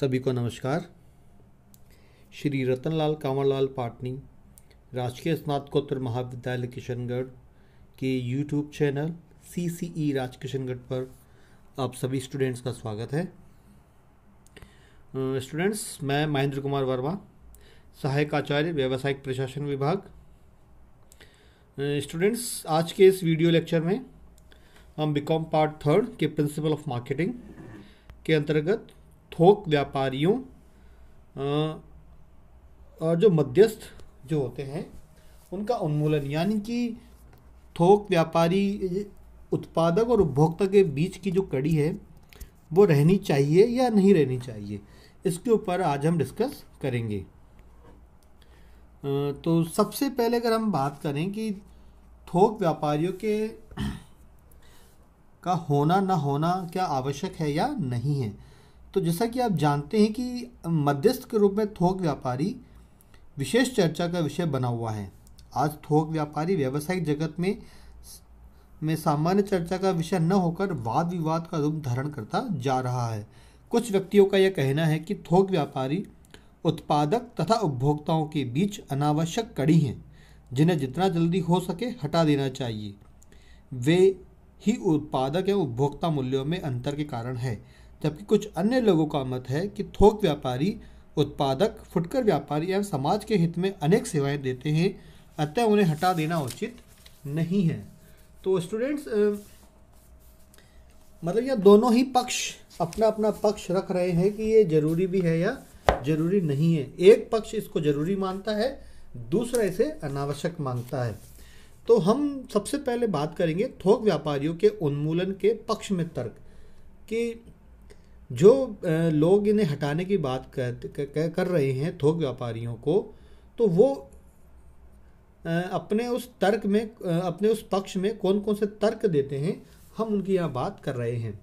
सभी को नमस्कार श्री रतनलाल कंवरलाल पाटनी राजकीय स्नातकोत्तर महाविद्यालय किशनगढ़ के YouTube channel C C E राज किशनगढ़ पर आप सभी स्टूडेंट्स का स्वागत है स्टूडेंट्स मैं महेंद्र कुमार वर्मा सहायक आचार्य व्यावसायिक प्रशासन विभाग स्टूडेंट्स आज के इस वीडियो लेक्चर में हम बीकॉम पार्ट थर्ड के प्रिंसिपल ऑफ मार्केटिंग के अंतर्गत थोक व्यापारियों और जो मध्यस्थ जो होते हैं उनका उन्मूलन यानी कि थोक व्यापारी उत्पादक और उपभोक्ता के बीच की जो कड़ी है वो रहनी चाहिए या नहीं रहनी चाहिए इसके ऊपर आज हम डिस्कस करेंगे तो सबसे पहले अगर हम बात करें कि थोक व्यापारियों के का होना ना होना क्या आवश्यक है या नहीं है तो जैसा कि आप जानते हैं कि मध्यस्थ के रूप में थोक व्यापारी विशेष चर्चा का विषय बना हुआ है आज थोक व्यापारी व्यावसायिक जगत में में सामान्य चर्चा का विषय न होकर वाद विवाद का रूप धारण करता जा रहा है कुछ व्यक्तियों का यह कहना है कि थोक व्यापारी उत्पादक तथा उपभोक्ताओं के बीच अनावश्यक कड़ी हैं जिन्हें जितना जल्दी हो सके हटा देना चाहिए वे ही उत्पादक एवं उपभोक्ता मूल्यों में अंतर के कारण है जबकि कुछ अन्य लोगों का मत है कि थोक व्यापारी उत्पादक फुटकर व्यापारी एवं समाज के हित में अनेक सेवाएं देते हैं अतः उन्हें हटा देना उचित नहीं है तो स्टूडेंट्स मतलब यह दोनों ही पक्ष अपना अपना पक्ष रख रहे हैं कि ये जरूरी भी है या जरूरी नहीं है एक पक्ष इसको जरूरी मानता है दूसरा इसे अनावश्यक मानता है तो हम सबसे पहले बात करेंगे थोक व्यापारियों के उन्मूलन के पक्ष में तर्क कि जो लोग इन्हें हटाने की बात कर कर रहे हैं थोक व्यापारियों को तो वो अपने उस तर्क में अपने उस पक्ष में कौन कौन से तर्क देते हैं हम उनकी यहाँ बात कर रहे हैं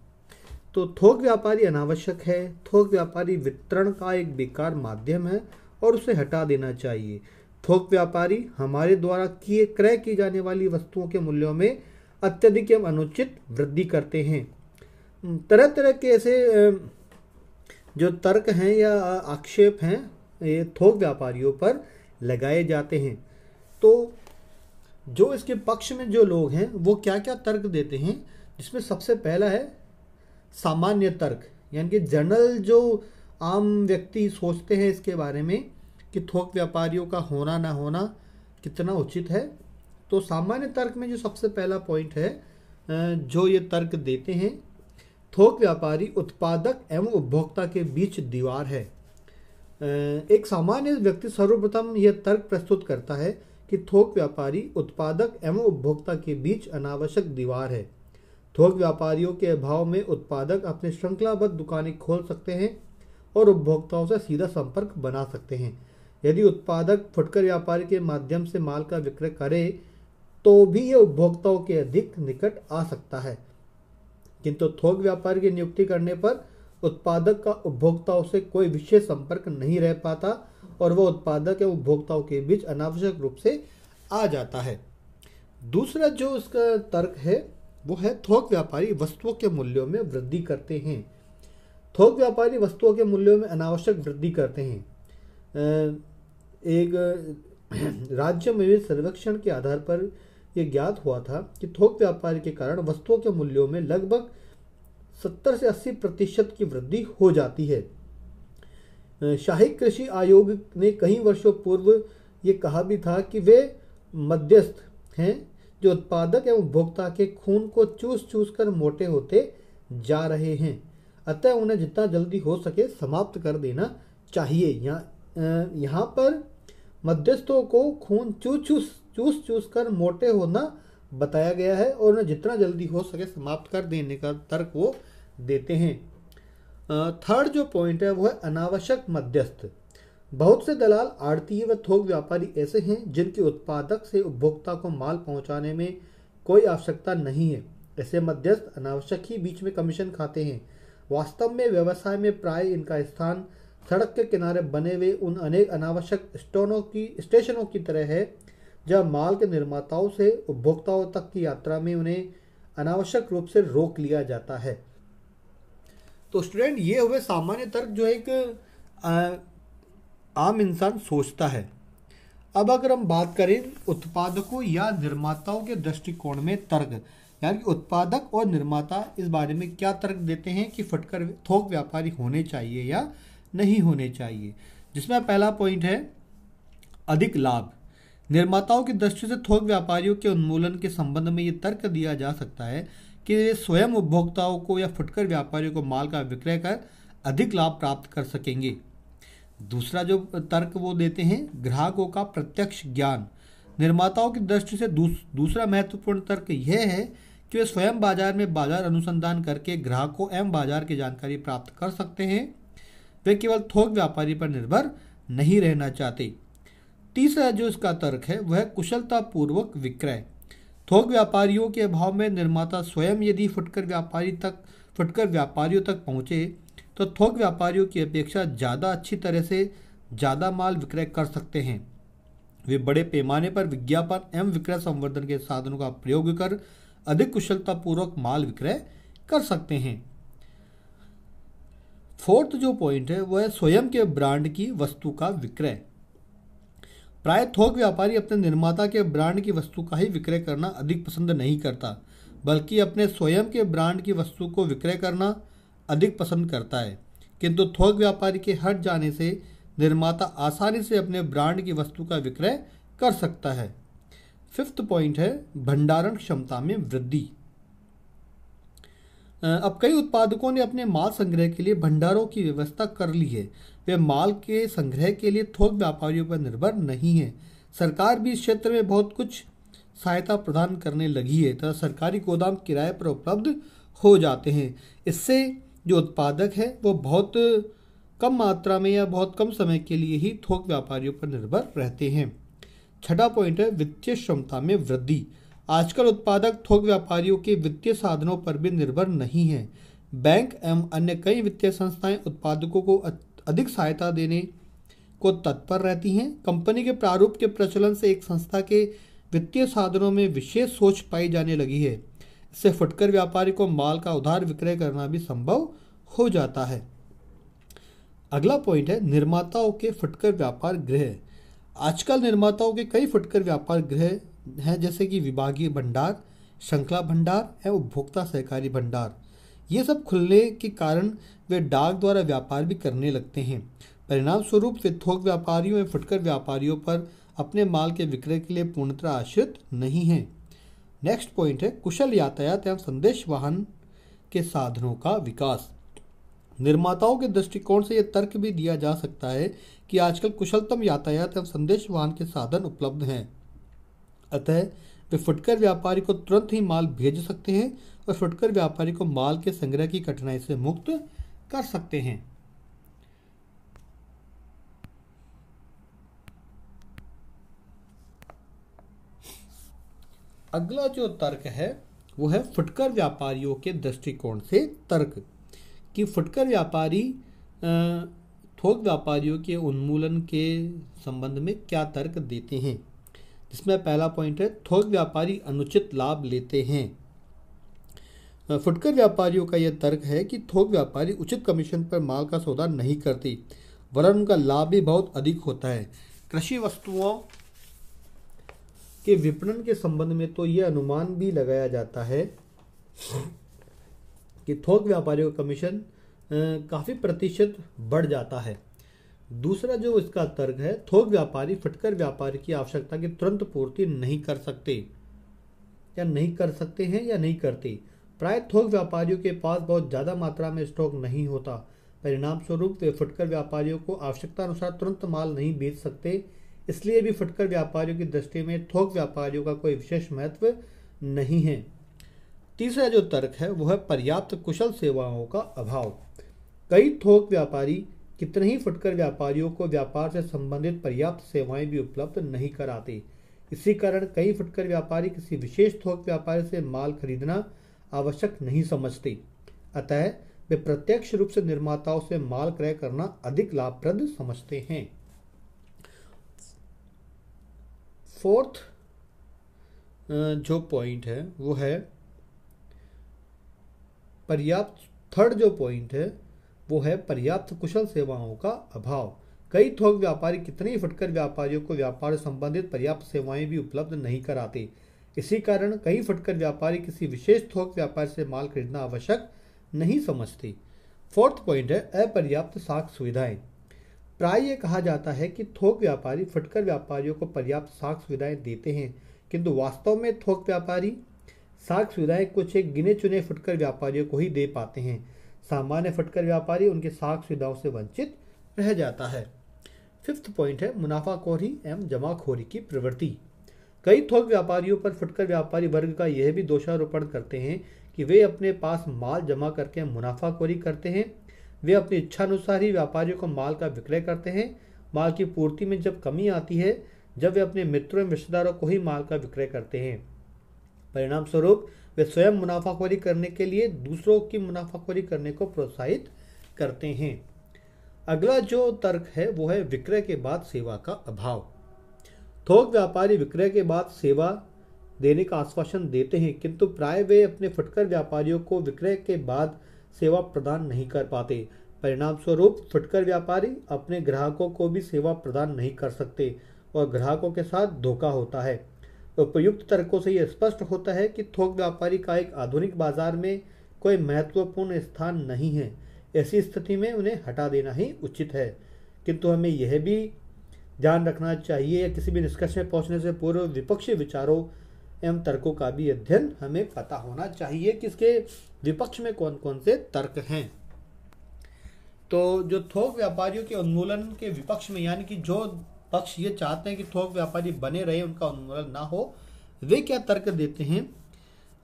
तो थोक व्यापारी अनावश्यक है थोक व्यापारी वितरण का एक बेकार माध्यम है और उसे हटा देना चाहिए थोक व्यापारी हमारे द्वारा किए क्रय की जाने वाली वस्तुओं के मूल्यों में अत्यधिक एवं अनुचित वृद्धि करते हैं हम्म, तरह तरह के ऐसे जो तर्क हैं या आक्षेप हैं ये थोक व्यापारियों पर लगाए जाते हैं तो जो इसके पक्ष में जो लोग हैं वो क्या क्या तर्क देते हैं जिसमें सबसे पहला है सामान्य तर्क यानी कि जनरल जो आम व्यक्ति सोचते हैं इसके बारे में कि थोक व्यापारियों का होना ना होना कितना उचित है तो सामान्य तर्क में जो सबसे पहला पॉइंट है जो ये तर्क देते हैं थोक व्यापारी उत्पादक एवं उपभोक्ता के बीच दीवार है एक सामान्य व्यक्ति सर्वप्रथम यह तर्क प्रस्तुत करता है कि थोक व्यापारी उत्पादक एवं उपभोक्ता के बीच अनावश्यक दीवार है थोक व्यापारियों के अभाव में उत्पादक अपने श्रृंखलाबद्ध दुकानें खोल सकते हैं और उपभोक्ताओं से सीधा संपर्क बना सकते हैं यदि उत्पादक फुटकर व्यापारी के माध्यम से माल का विक्रय करे तो भी ये उपभोक्ताओं के अधिक निकट आ सकता है किंतु थोक व्यापार की नियुक्ति करने पर उत्पादक का उपभोक्ताओं से कोई विशेष संपर्क नहीं रह पाता और वह उत्पादक एवं उपभोक्ताओं के बीच अनावश्यक रूप से आ जाता है दूसरा जो उसका तर्क है वो है थोक व्यापारी वस्तुओं के मूल्यों में वृद्धि करते हैं थोक व्यापारी वस्तुओं के मूल्यों में अनावश्यक वृद्धि करते हैं एक राज्य में भी सर्वेक्षण के आधार पर ये ज्ञात हुआ था कि थोक व्यापार के कारण वस्तुओं के मूल्यों में लगभग 70 से 80 प्रतिशत की वृद्धि हो जाती है शाही कृषि आयोग ने कई वर्षों पूर्व ये कहा भी था कि वे मध्यस्थ हैं जो उत्पादक एवं उपभोक्ता के खून को चूस चूस कर मोटे होते जा रहे हैं अतः उन्हें जितना जल्दी हो सके समाप्त कर देना चाहिए यहाँ यहाँ पर मध्यस्थों को खून चूस चूस चूस चूस कर मोटे होना बताया गया है और उन्हें जितना जल्दी हो सके समाप्त कर देने का तर्क वो देते हैं थर्ड जो पॉइंट है वो है अनावश्यक मध्यस्थ बहुत से दलाल आड़ती व थोक व्यापारी ऐसे हैं जिनके उत्पादक से उपभोक्ता को माल पहुंचाने में कोई आवश्यकता नहीं है ऐसे मध्यस्थ अनावश्यक ही बीच में कमीशन खाते हैं वास्तव में व्यवसाय में प्राय इनका स्थान सड़क के किनारे बने हुए उन अनेक अनावश्यक स्टोनों की स्टेशनों की तरह है जहाँ माल के निर्माताओं से उपभोक्ताओं तक की यात्रा में उन्हें अनावश्यक रूप से रोक लिया जाता है तो स्टूडेंट ये हुए सामान्य तर्क जो एक आम इंसान सोचता है अब अगर हम बात करें उत्पादकों या निर्माताओं के दृष्टिकोण में तर्क यानी कि उत्पादक और निर्माता इस बारे में क्या तर्क देते हैं कि फटकर थोक व्यापारी होने चाहिए या नहीं होने चाहिए जिसमें पहला पॉइंट है अधिक लाभ निर्माताओं की दृष्टि से थोक व्यापारियों के उन्मूलन के संबंध में ये तर्क दिया जा सकता है कि वे स्वयं उपभोक्ताओं को या फुटकर व्यापारियों को माल का विक्रय कर अधिक लाभ प्राप्त कर सकेंगे दूसरा जो तर्क वो देते हैं ग्राहकों का प्रत्यक्ष ज्ञान निर्माताओं की दृष्टि से दूस, दूसरा महत्वपूर्ण तर्क यह है कि वे स्वयं बाजार में बाजार अनुसंधान करके ग्राहकों एवं बाजार की जानकारी प्राप्त कर सकते हैं वे केवल थोक व्यापारी पर निर्भर नहीं रहना चाहते तीसरा जो इसका तर्क है वह कुशलतापूर्वक विक्रय थोक व्यापारियों के अभाव में निर्माता स्वयं यदि फुटकर व्यापारी तक फुटकर व्यापारियों तक पहुँचे तो थोक व्यापारियों की अपेक्षा ज़्यादा अच्छी तरह से ज़्यादा माल विक्रय कर सकते हैं वे बड़े पैमाने पर विज्ञापन एवं विक्रय संवर्धन के साधनों का प्रयोग कर अधिक कुशलतापूर्वक माल विक्रय कर सकते हैं फोर्थ जो पॉइंट है वह स्वयं के ब्रांड की वस्तु का विक्रय प्राय थोक व्यापारी अपने निर्माता के ब्रांड की वस्तु का ही विक्रय करना अधिक पसंद नहीं करता बल्कि अपने स्वयं के ब्रांड की वस्तु को विक्रय करना अधिक पसंद करता है किंतु थोक व्यापारी के हट जाने से निर्माता आसानी से अपने ब्रांड की वस्तु का विक्रय कर सकता है फिफ्थ पॉइंट है भंडारण क्षमता में वृद्धि अब कई उत्पादकों ने अपने माल संग्रह के लिए भंडारों की व्यवस्था कर ली है वे माल के संग्रह के लिए थोक व्यापारियों पर निर्भर नहीं है सरकार भी इस क्षेत्र में बहुत कुछ सहायता प्रदान करने लगी है तथा सरकारी गोदाम किराए पर उपलब्ध हो जाते हैं इससे जो उत्पादक है वो बहुत कम मात्रा में या बहुत कम समय के लिए ही थोक व्यापारियों पर निर्भर रहते हैं छठा पॉइंट है वित्तीय क्षमता में वृद्धि आजकल उत्पादक थोक व्यापारियों के वित्तीय साधनों पर भी निर्भर नहीं है बैंक एवं अन्य कई वित्तीय संस्थाएं उत्पादकों को अधिक सहायता देने को तत्पर रहती हैं कंपनी के प्रारूप के प्रचलन से एक संस्था के वित्तीय साधनों में विशेष सोच पाई जाने लगी है इससे फुटकर व्यापारी को माल का उधार विक्रय करना भी संभव हो जाता है अगला पॉइंट है निर्माताओं के फुटकर व्यापार गृह आजकल निर्माताओं के कई फुटकर व्यापार गृह हैं जैसे कि विभागीय भंडार श्रृंखला भंडार एवं उपभोक्ता सहकारी भंडार ये सब खुलने के कारण वे डाक द्वारा व्यापार भी करने लगते हैं परिणाम स्वरूप वे थोक व्यापारियों एवं फुटकर व्यापारियों पर अपने माल के विक्रय के लिए पूर्णतः आश्रित नहीं हैं नेक्स्ट पॉइंट है कुशल यातायात एवं संदेश वाहन के साधनों का विकास निर्माताओं के दृष्टिकोण से यह तर्क भी दिया जा सकता है कि आजकल कुशलतम यातायात एवं संदेश वाहन के साधन उपलब्ध हैं अतः वे फुटकर व्यापारी को तुरंत ही माल भेज सकते हैं और फुटकर व्यापारी को माल के संग्रह की कठिनाई से मुक्त कर सकते हैं अगला जो तर्क है वो है फुटकर व्यापारियों के दृष्टिकोण से तर्क कि फुटकर व्यापारी थोक व्यापारियों के उन्मूलन के संबंध में क्या तर्क देते हैं जिसमें पहला पॉइंट है थोक व्यापारी अनुचित लाभ लेते हैं फुटकर व्यापारियों का यह तर्क है कि थोक व्यापारी उचित कमीशन पर माल का सौदा नहीं करती वरन उनका लाभ भी बहुत अधिक होता है कृषि वस्तुओं के विपणन के संबंध में तो ये अनुमान भी लगाया जाता है कि थोक व्यापारियों का कमीशन काफ़ी प्रतिशत बढ़ जाता है दूसरा जो इसका तर्क है थोक व्यापारी फुटकर व्यापारी की आवश्यकता की तुरंत पूर्ति नहीं कर सकते या नहीं कर सकते हैं या नहीं करते प्राय थोक व्यापारियों के पास बहुत ज़्यादा मात्रा में स्टॉक नहीं होता परिणाम स्वरूप वे फुटकर व्यापारियों को आवश्यकता अनुसार तुरंत माल नहीं बेच सकते इसलिए भी फुटकर व्यापारियों की दृष्टि में थोक व्यापारियों का कोई विशेष महत्व नहीं है तीसरा जो तर्क है वह पर्याप्त कुशल सेवाओं का अभाव कई थोक व्यापारी कितने ही फुटकर व्यापारियों को व्यापार से संबंधित पर्याप्त सेवाएं भी उपलब्ध नहीं कराती इसी कारण कई फुटकर व्यापारी किसी विशेष थोक व्यापारी से माल खरीदना आवश्यक नहीं समझते अतः वे प्रत्यक्ष रूप से निर्माताओं से माल क्रय करना अधिक लाभप्रद समझते हैं फोर्थ जो पॉइंट है वो है पर्याप्त थर्ड जो पॉइंट है वो है पर्याप्त कुशल सेवाओं का अभाव कई थोक व्यापारी कितने ही फटकर व्यापारियों को व्यापार संबंधित पर्याप्त सेवाएं भी उपलब्ध नहीं कराते इसी कारण कई फटकर व्यापारी किसी विशेष थोक व्यापार से माल खरीदना आवश्यक नहीं समझते फोर्थ पॉइंट है अपर्याप्त साख सुविधाएं प्राय ये कहा जाता है कि थोक व्यापारी फुटकर व्यापारियों को पर्याप्त साख सुविधाएं देते हैं किंतु वास्तव में थोक व्यापारी साख सुविधाएं कुछ एक गिने चुने फुटकर व्यापारियों को ही दे पाते हैं सामान्य फटकर व्यापारी उनके साख सुविधाओं से वंचित रह जाता है फिफ्थ पॉइंट है मुनाफाखोरी एवं जमाखोरी की प्रवृत्ति कई थोक व्यापारियों पर फुटकर व्यापारी वर्ग का यह भी दोषारोपण करते हैं कि वे अपने पास माल जमा करके मुनाफाखोरी करते हैं वे अपनी इच्छानुसार ही व्यापारियों को माल का विक्रय करते हैं माल की पूर्ति में जब कमी आती है जब वे अपने मित्रों एवं रिश्तेदारों को ही माल का विक्रय करते हैं परिणाम स्वरूप वे स्वयं मुनाफाखोरी करने के लिए दूसरों की मुनाफाखोरी करने को प्रोत्साहित करते हैं अगला जो तर्क है वो है विक्रय के बाद सेवा का अभाव थोक व्यापारी विक्रय के बाद सेवा देने का आश्वासन देते हैं किंतु प्राय वे अपने फुटकर व्यापारियों को विक्रय के बाद सेवा प्रदान नहीं कर पाते परिणाम स्वरूप फुटकर व्यापारी अपने ग्राहकों को भी सेवा प्रदान नहीं कर सकते और ग्राहकों के साथ धोखा होता है उपयुक्त तर्कों से यह स्पष्ट होता है कि थोक व्यापारी का एक आधुनिक बाजार में कोई महत्वपूर्ण स्थान नहीं है ऐसी स्थिति में उन्हें हटा देना ही उचित है किंतु हमें यह भी ध्यान रखना चाहिए या किसी भी निष्कर्ष में पहुंचने से पूर्व विपक्षी विचारों एवं तर्कों का भी अध्ययन हमें पता होना चाहिए कि इसके विपक्ष में कौन कौन से तर्क हैं तो जो थोक व्यापारियों के उन्मूलन के विपक्ष में यानी कि जो पक्ष ये चाहते हैं कि थोक व्यापारी बने रहे उनका उन्मूलन ना हो वे क्या तर्क देते हैं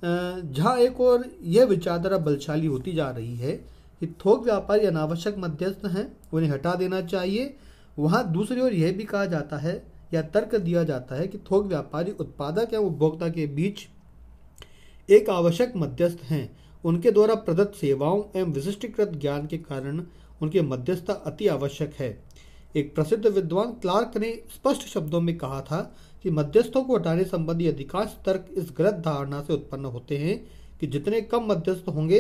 जहाँ एक और यह विचारधारा बलशाली होती जा रही है कि थोक व्यापारी अनावश्यक मध्यस्थ हैं उन्हें हटा देना चाहिए वहाँ दूसरी ओर यह भी कहा जाता है या तर्क दिया जाता है कि थोक व्यापारी उत्पादक या उपभोक्ता के बीच एक आवश्यक मध्यस्थ हैं उनके द्वारा प्रदत्त सेवाओं एवं विशिष्टीकृत ज्ञान के कारण उनकी मध्यस्थता अति आवश्यक है एक प्रसिद्ध विद्वान क्लार्क ने स्पष्ट शब्दों में कहा था कि मध्यस्थों को हटाने संबंधी अधिकांश तर्क इस गलत धारणा से उत्पन्न होते हैं कि जितने कम मध्यस्थ होंगे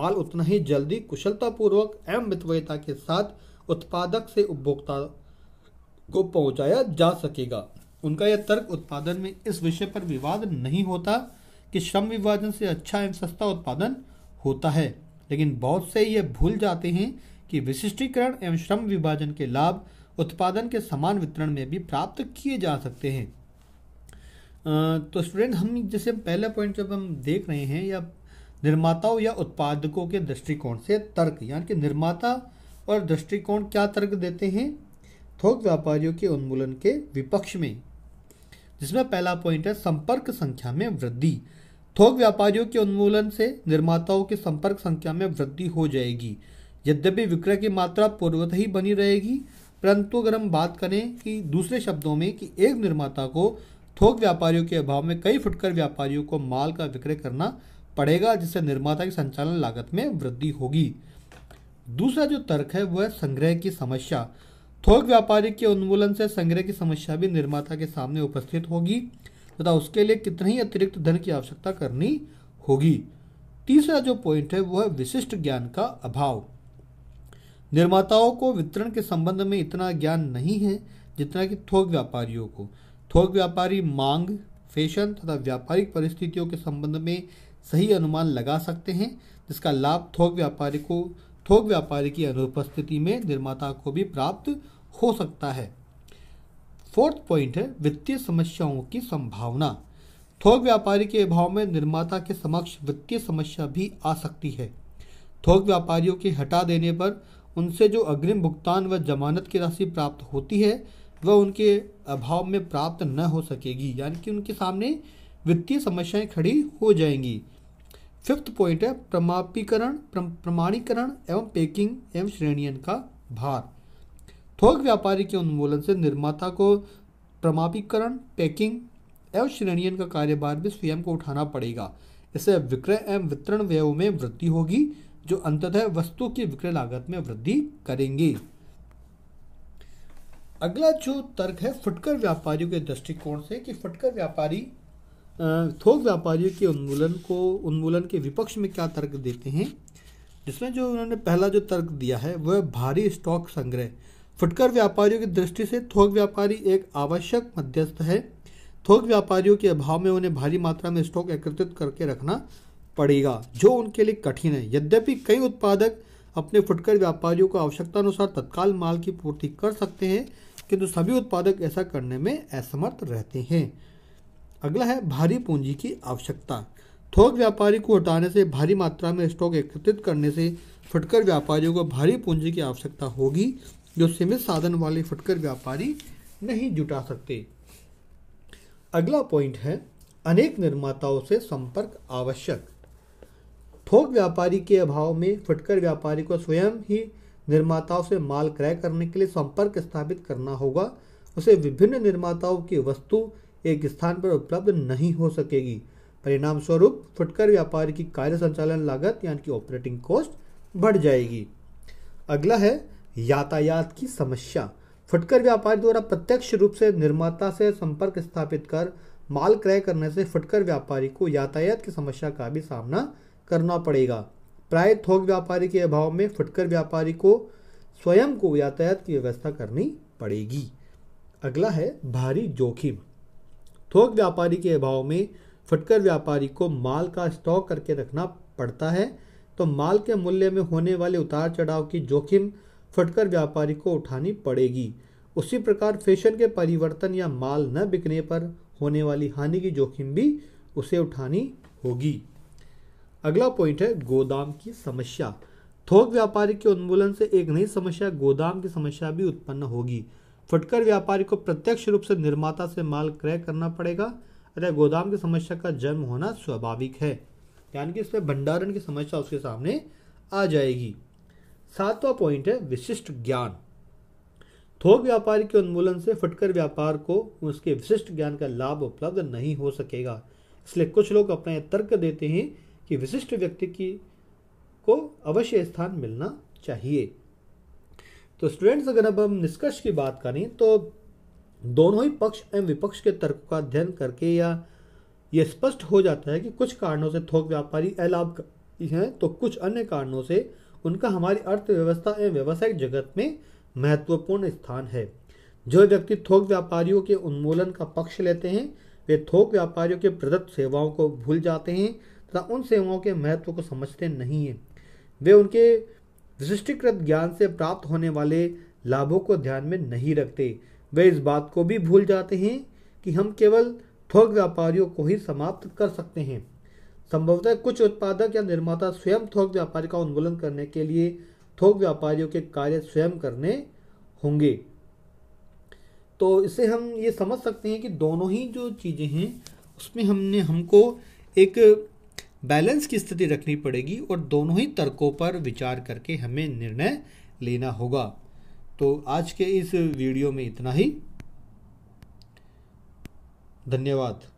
माल उतना ही जल्दी कुशलतापूर्वक एवं मितवयता के साथ उत्पादक से उपभोक्ता को पहुंचाया जा सकेगा उनका यह तर्क उत्पादन में इस विषय पर विवाद नहीं होता कि श्रम विभाजन से अच्छा एवं सस्ता उत्पादन होता है लेकिन बहुत से ये भूल जाते हैं कि विशिष्टीकरण एवं श्रम विभाजन के लाभ उत्पादन के समान वितरण में भी प्राप्त किए जा सकते हैं तो स्टूडेंट हम जैसे पहला पॉइंट जब हम देख रहे हैं या निर्माताओं या उत्पादकों के दृष्टिकोण से तर्क यानी कि निर्माता और दृष्टिकोण क्या तर्क देते हैं थोक व्यापारियों के उन्मूलन के विपक्ष में जिसमें पहला पॉइंट है संपर्क संख्या में वृद्धि थोक व्यापारियों के उन्मूलन से निर्माताओं की संपर्क संख्या में वृद्धि हो जाएगी यद्यपि विक्रय की मात्रा पूर्वत ही बनी रहेगी परंतु अगर हम बात करें कि दूसरे शब्दों में कि एक निर्माता को थोक व्यापारियों के अभाव में कई फुटकर व्यापारियों को माल का विक्रय करना पड़ेगा जिससे निर्माता की संचालन लागत में वृद्धि होगी दूसरा जो तर्क है वह संग्रह की समस्या थोक व्यापारी के उन्मूलन से संग्रह की समस्या भी निर्माता के सामने उपस्थित होगी तथा उसके लिए कितने ही अतिरिक्त धन की आवश्यकता करनी होगी तीसरा जो पॉइंट है वह विशिष्ट ज्ञान का अभाव निर्माताओं को वितरण के संबंध में इतना ज्ञान नहीं है जितना कि थोक व्यापारियों को थोक व्यापारी मांग फैशन तथा व्यापारिक परिस्थितियों के संबंध में सही अनुमान लगा सकते हैं जिसका लाभ थोक व्यापारी को थोक व्यापारी की अनुपस्थिति में निर्माता को भी प्राप्त हो सकता है फोर्थ पॉइंट है वित्तीय समस्याओं की संभावना थोक व्यापारी के अभाव में निर्माता के समक्ष वित्तीय समस्या भी आ सकती है थोक व्यापारियों के हटा देने पर उनसे जो अग्रिम भुगतान व जमानत की राशि प्राप्त होती है वह उनके अभाव में प्राप्त न हो सकेगी यानी कि उनके सामने वित्तीय समस्याएं खड़ी हो जाएंगी फिफ्थ पॉइंट है प्रमापीकरण प्रमाणीकरण एवं पैकिंग एवं श्रेणियन का भार थोक व्यापारी के उन्मूलन से निर्माता को प्रमापीकरण पैकिंग एवं श्रेणियन का कार्यभार भी स्वयं को उठाना पड़ेगा इससे विक्रय एवं वितरण व्ययों में वृद्धि होगी जो अंततः वस्तु की विक्रय लागत में वृद्धि करेंगी अगला जो तर्क है फुटकर व्यापारियों के दृष्टिकोण से कि फुटकर व्यापारी थोक व्यापारियों के उन्मूलन को उन्मूलन के विपक्ष में क्या तर्क देते हैं जिसमें जो उन्होंने पहला जो तर्क दिया है वह भारी स्टॉक संग्रह फुटकर व्यापारियों की दृष्टि से थोक व्यापारी एक आवश्यक मध्यस्थ है थोक व्यापारियों के अभाव में उन्हें भारी मात्रा में स्टॉक एकत्रित करके रखना पड़ेगा जो उनके लिए कठिन है यद्यपि कई उत्पादक अपने फुटकर व्यापारियों को आवश्यकता अनुसार तत्काल माल की पूर्ति कर सकते हैं किंतु तो सभी उत्पादक ऐसा करने में असमर्थ रहते हैं अगला है भारी पूंजी की आवश्यकता थोक व्यापारी को हटाने से भारी मात्रा में स्टॉक एकत्रित करने से फुटकर व्यापारियों को भारी पूंजी की आवश्यकता होगी जो सीमित साधन वाले फुटकर व्यापारी नहीं जुटा सकते अगला पॉइंट है अनेक निर्माताओं से संपर्क आवश्यक थोक व्यापारी के अभाव में फुटकर व्यापारी को स्वयं ही निर्माताओं से माल क्रय करने के लिए संपर्क स्थापित करना होगा उसे विभिन्न निर्माताओं की वस्तु एक स्थान पर उपलब्ध नहीं हो सकेगी परिणाम स्वरूप फुटकर व्यापारी की कार्य संचालन लागत यानी कि ऑपरेटिंग कॉस्ट बढ़ जाएगी अगला है यातायात की समस्या फुटकर व्यापारी द्वारा प्रत्यक्ष रूप से निर्माता से संपर्क स्थापित कर माल क्रय करने से फुटकर व्यापारी को यातायात की समस्या का भी सामना करना पड़ेगा प्राय थोक व्यापारी के अभाव में फुटकर व्यापारी को स्वयं को यातायात की व्यवस्था करनी पड़ेगी अगला है भारी जोखिम थोक व्यापारी के अभाव में फुटकर व्यापारी को माल का स्टॉक करके रखना पड़ता है तो माल के मूल्य में होने वाले उतार चढ़ाव की जोखिम फुटकर व्यापारी को उठानी पड़ेगी उसी प्रकार फैशन के परिवर्तन या माल न बिकने पर होने वाली हानि की जोखिम भी उसे उठानी होगी अगला पॉइंट है गोदाम की समस्या थोक व्यापारी के उन्मूलन से एक नई समस्या गोदाम की समस्या भी उत्पन्न होगी फुटकर व्यापारी को प्रत्यक्ष रूप से निर्माता से माल क्रय करना पड़ेगा अतः गोदाम की समस्या का जन्म होना स्वाभाविक है यानी कि इसमें भंडारण की समस्या उसके सामने आ जाएगी सातवां पॉइंट है विशिष्ट ज्ञान थोक व्यापारी के उन्मूलन से फुटकर व्यापार को उसके विशिष्ट ज्ञान का लाभ उपलब्ध नहीं हो सकेगा इसलिए कुछ लोग अपने तर्क देते हैं कि विशिष्ट व्यक्ति की को अवश्य स्थान मिलना चाहिए तो स्टूडेंट्स अगर अब हम निष्कर्ष की बात करें तो दोनों ही पक्ष एवं विपक्ष के तर्क का अध्ययन करके या ये स्पष्ट हो जाता है कि कुछ कारणों से थोक व्यापारी अलाभ हैं तो कुछ अन्य कारणों से उनका हमारी अर्थव्यवस्था एवं व्यावसायिक जगत में महत्वपूर्ण स्थान है जो व्यक्ति थोक व्यापारियों के उन्मूलन का पक्ष लेते हैं वे थोक व्यापारियों के प्रदत्त सेवाओं को भूल जाते हैं तथा उन सेवाओं के महत्व को समझते नहीं हैं वे उनके विशिष्टीकृत ज्ञान से प्राप्त होने वाले लाभों को ध्यान में नहीं रखते वे इस बात को भी भूल जाते हैं कि हम केवल थोक व्यापारियों को ही समाप्त कर सकते हैं संभवतः कुछ उत्पादक या निर्माता स्वयं थोक व्यापार का उन्मूलन करने के लिए थोक व्यापारियों के कार्य स्वयं करने होंगे तो इससे हम ये समझ सकते हैं कि दोनों ही जो चीज़ें हैं उसमें हमने हमको एक बैलेंस की स्थिति रखनी पड़ेगी और दोनों ही तर्कों पर विचार करके हमें निर्णय लेना होगा तो आज के इस वीडियो में इतना ही धन्यवाद